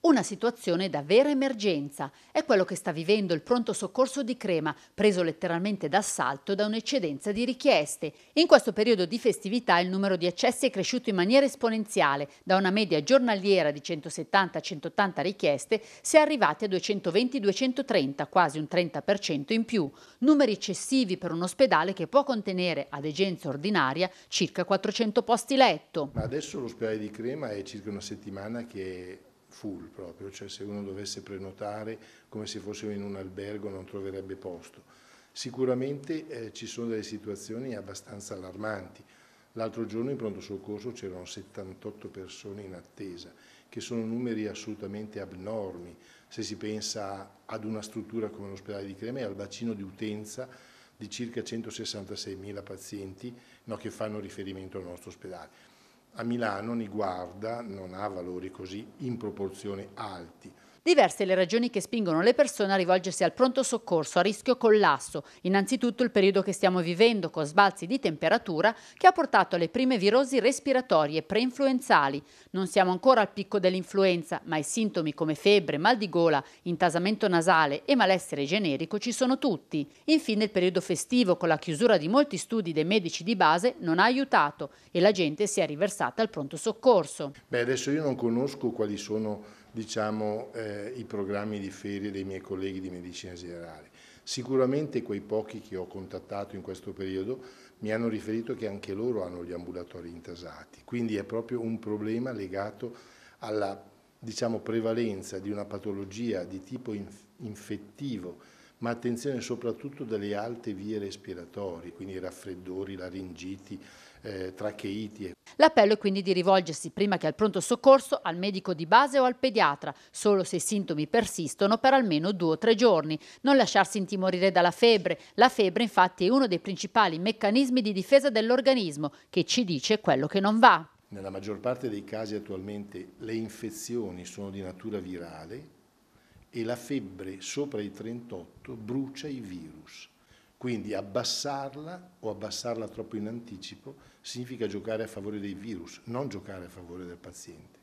Una situazione da vera emergenza è quello che sta vivendo il pronto soccorso di Crema, preso letteralmente d'assalto da un'eccedenza di richieste. In questo periodo di festività il numero di accessi è cresciuto in maniera esponenziale, da una media giornaliera di 170-180 richieste si è arrivati a 220-230, quasi un 30% in più, numeri eccessivi per un ospedale che può contenere, ad egenza ordinaria, circa 400 posti letto. Ma adesso l'ospedale di Crema è circa una settimana che full proprio, cioè se uno dovesse prenotare come se fossimo in un albergo non troverebbe posto. Sicuramente eh, ci sono delle situazioni abbastanza allarmanti. L'altro giorno in pronto soccorso c'erano 78 persone in attesa, che sono numeri assolutamente abnormi se si pensa ad una struttura come l'ospedale di Crema e al bacino di utenza di circa 166.000 pazienti no, che fanno riferimento al nostro ospedale a Milano Niguarda non ha valori così in proporzione alti, Diverse le ragioni che spingono le persone a rivolgersi al pronto soccorso a rischio collasso, innanzitutto il periodo che stiamo vivendo con sbalzi di temperatura che ha portato alle prime virosi respiratorie preinfluenzali. Non siamo ancora al picco dell'influenza, ma i sintomi come febbre, mal di gola, intasamento nasale e malessere generico ci sono tutti. Infine il periodo festivo con la chiusura di molti studi dei medici di base non ha aiutato e la gente si è riversata al pronto soccorso. Beh, adesso io non conosco quali sono diciamo, eh eh, i programmi di ferie dei miei colleghi di medicina generale. Sicuramente quei pochi che ho contattato in questo periodo mi hanno riferito che anche loro hanno gli ambulatori intasati, quindi è proprio un problema legato alla diciamo, prevalenza di una patologia di tipo infettivo ma attenzione soprattutto dalle alte vie respiratorie, quindi raffreddori, laringiti, eh, tracheitie. L'appello è quindi di rivolgersi prima che al pronto soccorso al medico di base o al pediatra, solo se i sintomi persistono per almeno due o tre giorni. Non lasciarsi intimorire dalla febbre. La febbre infatti è uno dei principali meccanismi di difesa dell'organismo che ci dice quello che non va. Nella maggior parte dei casi attualmente le infezioni sono di natura virale, e la febbre sopra i 38 brucia i virus. Quindi abbassarla o abbassarla troppo in anticipo significa giocare a favore dei virus, non giocare a favore del paziente.